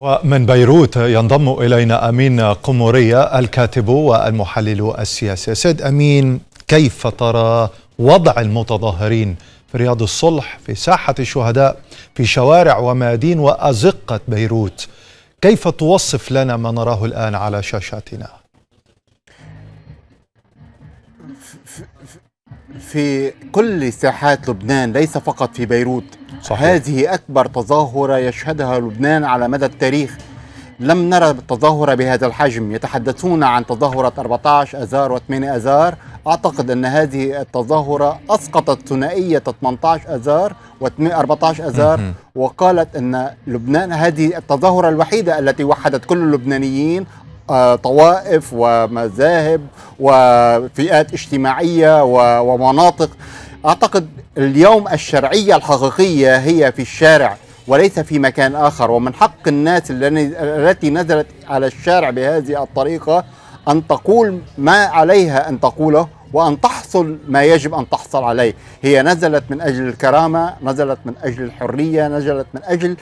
ومن بيروت ينضم الينا امين قموريه الكاتب والمحلل السياسي. سيد امين كيف ترى وضع المتظاهرين في رياض الصلح في ساحه الشهداء في شوارع وميادين وازقه بيروت؟ كيف توصف لنا ما نراه الان على شاشاتنا؟ في كل ساحات لبنان ليس فقط في بيروت صحيح. هذه أكبر تظاهرة يشهدها لبنان على مدى التاريخ لم نرى تظاهرة بهذا الحجم يتحدثون عن تظاهرة 14 أذار و8 أذار أعتقد أن هذه التظاهرة أسقطت ثنائية 18 أذار و14 أذار وقالت أن لبنان هذه التظاهرة الوحيدة التي وحدت كل اللبنانيين طوائف ومذاهب وفئات اجتماعيه ومناطق اعتقد اليوم الشرعيه الحقيقيه هي في الشارع وليس في مكان اخر ومن حق الناس التي نزلت على الشارع بهذه الطريقه ان تقول ما عليها ان تقوله وأن تحصل ما يجب أن تحصل عليه هي نزلت من أجل الكرامة نزلت من أجل الحرية نزلت من أجل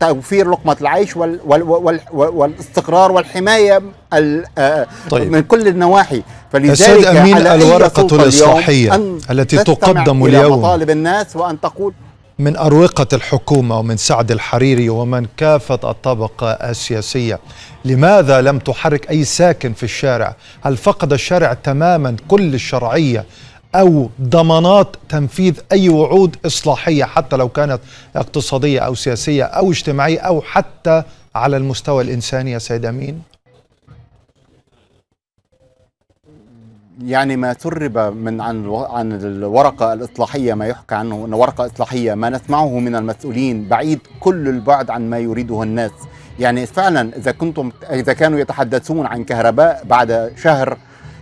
توفير لقمة العيش وال وال وال والاستقرار والحماية آه، آه، طيب. من كل النواحي فلذلك أمين الورقة الإصلاحية التي تقدم اليوم مطالب الناس وأن تقول من أروقة الحكومة ومن سعد الحريري ومن كافة الطبقة السياسية لماذا لم تحرك أي ساكن في الشارع هل فقد الشارع تماما كل الشرعية أو ضمانات تنفيذ أي وعود إصلاحية حتى لو كانت اقتصادية أو سياسية أو اجتماعية أو حتى على المستوى الإنساني يا سيد أمين يعني ما سرب من عن عن الورقه الاصلاحيه ما يحكى عنه انه ورقه اصلاحيه ما نسمعه من المسؤولين بعيد كل البعد عن ما يريده الناس يعني فعلا اذا كنتم اذا كانوا يتحدثون عن كهرباء بعد شهر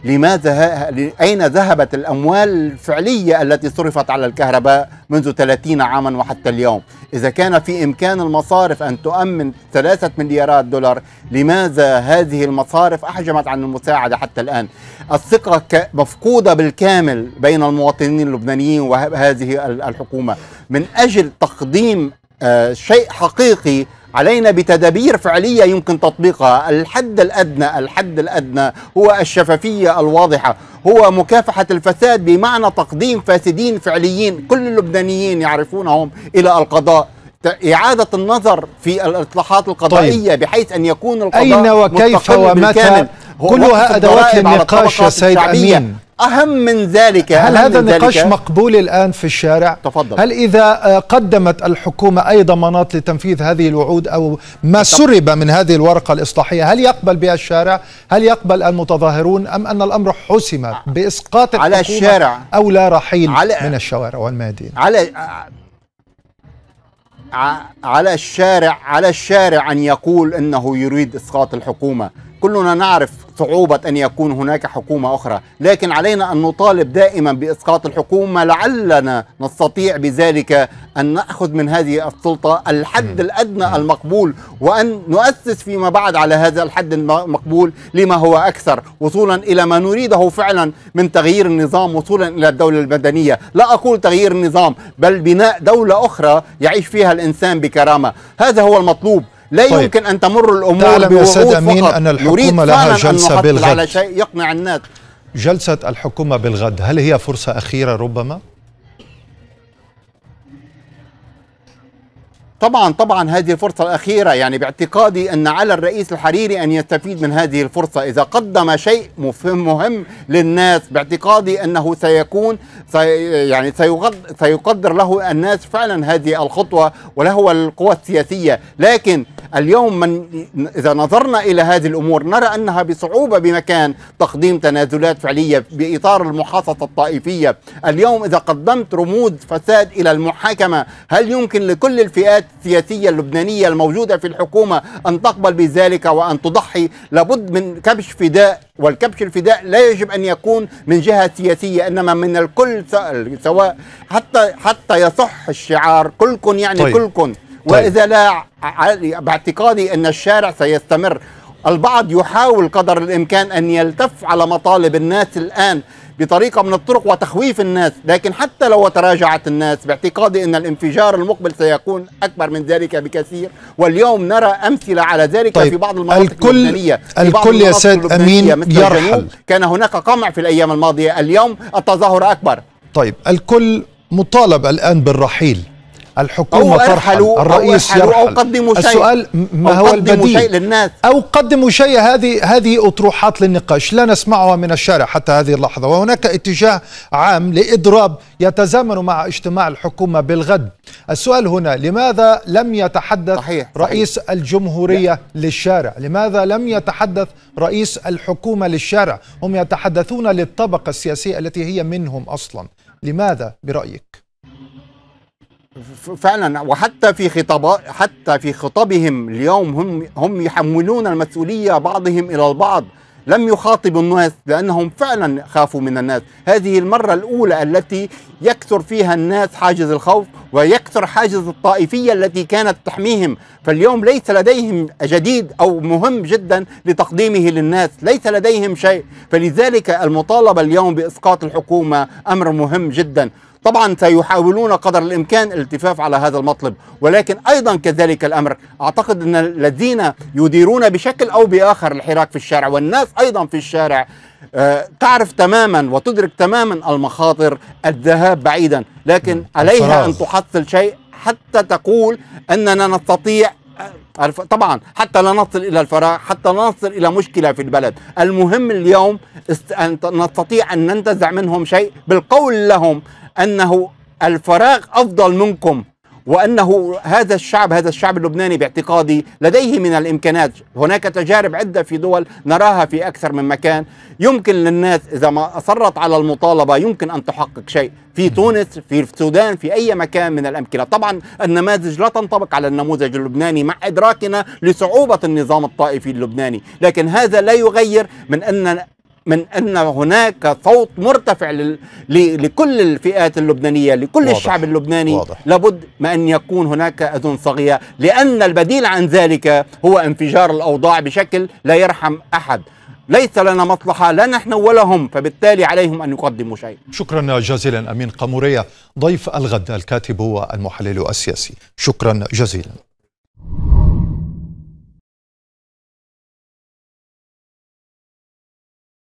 لماذا أين ذهبت الأموال الفعلية التي صرفت على الكهرباء منذ 30 عاما وحتى اليوم إذا كان في إمكان المصارف أن تؤمن ثلاثة مليارات دولار لماذا هذه المصارف أحجمت عن المساعدة حتى الآن الثقة مفقودة بالكامل بين المواطنين اللبنانيين وهذه الحكومة من أجل تقديم آه، شيء حقيقي علينا بتدابير فعليه يمكن تطبيقها الحد الادنى الحد الادنى هو الشفافيه الواضحه هو مكافحه الفساد بمعنى تقديم فاسدين فعليين كل اللبنانيين يعرفونهم الى القضاء إعادة النظر في الإصلاحات القضائية طيب. بحيث أن يكون القضاء أين وكيف ومتى كلها أدوات للنقاش يا سيد أمين أهم من ذلك هل هذا نقاش مقبول الآن في الشارع؟ تفضل هل إذا آه، قدمت الحكومة أي ضمانات لتنفيذ هذه الوعود أو ما سرب من هذه الورقة الإصلاحية هل يقبل بها الشارع؟ هل يقبل المتظاهرون أم أن الأمر حسم آه، بإسقاط الحكومة على الشارع أو لا رحيل على من الشوارع والميادين؟ على آه، على الشارع على الشارع أن يقول أنه يريد إسقاط الحكومة كلنا نعرف صعوبة أن يكون هناك حكومة أخرى لكن علينا أن نطالب دائما بإسقاط الحكومة لعلنا نستطيع بذلك أن نأخذ من هذه السلطة الحد الأدنى المقبول وأن نؤسس فيما بعد على هذا الحد المقبول لما هو أكثر وصولا إلى ما نريده فعلا من تغيير النظام وصولا إلى الدولة المدنية لا أقول تغيير النظام بل بناء دولة أخرى يعيش فيها الإنسان بكرامة هذا هو المطلوب لا طيب. يمكن أن تمر الأمور تعلم يا سيد أمين فقط. أن الحكومة لها جلسة بالغد على شيء يقنع الناس جلسة الحكومة بالغد هل هي فرصة أخيرة ربما؟ طبعا طبعا هذه الفرصة الأخيرة يعني باعتقادي أن على الرئيس الحريري أن يستفيد من هذه الفرصة إذا قدم شيء مهم للناس باعتقادي أنه سيكون سي يعني سيقدر له الناس فعلا هذه الخطوة وله القوى السياسية لكن اليوم من إذا نظرنا إلى هذه الأمور نرى أنها بصعوبة بمكان تقديم تنازلات فعلية بإطار المحاصصة الطائفية اليوم إذا قدمت رموز فساد إلى المحاكمة هل يمكن لكل الفئات السياسية اللبنانية الموجودة في الحكومة أن تقبل بذلك وأن تضحي لابد من كبش فداء والكبش الفداء لا يجب ان يكون من جهه سياسيه انما من الكل سواء حتى حتى يصح الشعار كلكم يعني طيب. كلكم طيب. واذا لا باعتقادي ان الشارع سيستمر البعض يحاول قدر الامكان ان يلتف على مطالب الناس الان بطريقه من الطرق وتخويف الناس لكن حتى لو تراجعت الناس باعتقادي ان الانفجار المقبل سيكون اكبر من ذلك بكثير واليوم نرى امثله على ذلك طيب في بعض المناطق الكل الكل يا سيد امين يرحل كان هناك قمع في الايام الماضيه اليوم التظاهر اكبر طيب الكل مطالب الان بالرحيل الحكومة ترحل الرئيس أو يرحل أو قدموا شيء السؤال ما هو البديل شيء للناس أو قدموا شيء هذه هذه أطروحات للنقاش لا نسمعها من الشارع حتى هذه اللحظة وهناك اتجاه عام لإضراب يتزامن مع اجتماع الحكومة بالغد السؤال هنا لماذا لم يتحدث صحيح رئيس صحيح الجمهورية لا. للشارع لماذا لم يتحدث رئيس الحكومة للشارع هم يتحدثون للطبقة السياسية التي هي منهم أصلا لماذا برأيك؟ فعلا وحتى في خطاب حتى في خطابهم اليوم هم هم يحملون المسؤوليه بعضهم الى البعض لم يخاطبوا الناس لانهم فعلا خافوا من الناس، هذه المره الاولى التي يكثر فيها الناس حاجز الخوف ويكثر حاجز الطائفيه التي كانت تحميهم، فاليوم ليس لديهم جديد او مهم جدا لتقديمه للناس، ليس لديهم شيء، فلذلك المطالبه اليوم باسقاط الحكومه امر مهم جدا، طبعا سيحاولون قدر الامكان الالتفاف على هذا المطلب ولكن ايضا كذلك الامر اعتقد ان الذين يديرون بشكل او باخر الحراك في الشارع والناس ايضا في الشارع آه، تعرف تماما وتدرك تماما المخاطر الذهاب بعيدا لكن عليها ان تحصل شيء حتى تقول اننا نستطيع آه، طبعا حتى لا نصل الى الفراغ حتى لا نصل الى مشكله في البلد المهم اليوم ان نستطيع ان ننتزع منهم شيء بالقول لهم أنه الفراغ أفضل منكم وأنه هذا الشعب هذا الشعب اللبناني باعتقادي لديه من الإمكانات هناك تجارب عدة في دول نراها في أكثر من مكان يمكن للناس إذا ما أصرت على المطالبة يمكن أن تحقق شيء في تونس في السودان في أي مكان من الأمكنة طبعا النماذج لا تنطبق على النموذج اللبناني مع إدراكنا لصعوبة النظام الطائفي اللبناني لكن هذا لا يغير من أن من أن هناك صوت مرتفع لكل الفئات اللبنانية لكل واضح الشعب اللبناني واضح لابد ما أن يكون هناك أذن صاغية لأن البديل عن ذلك هو انفجار الأوضاع بشكل لا يرحم أحد ليس لنا مصلحة لا نحن ولا هم فبالتالي عليهم أن يقدموا شيء شكرا جزيلا أمين قمورية ضيف الغد الكاتب والمحلل السياسي شكرا جزيلا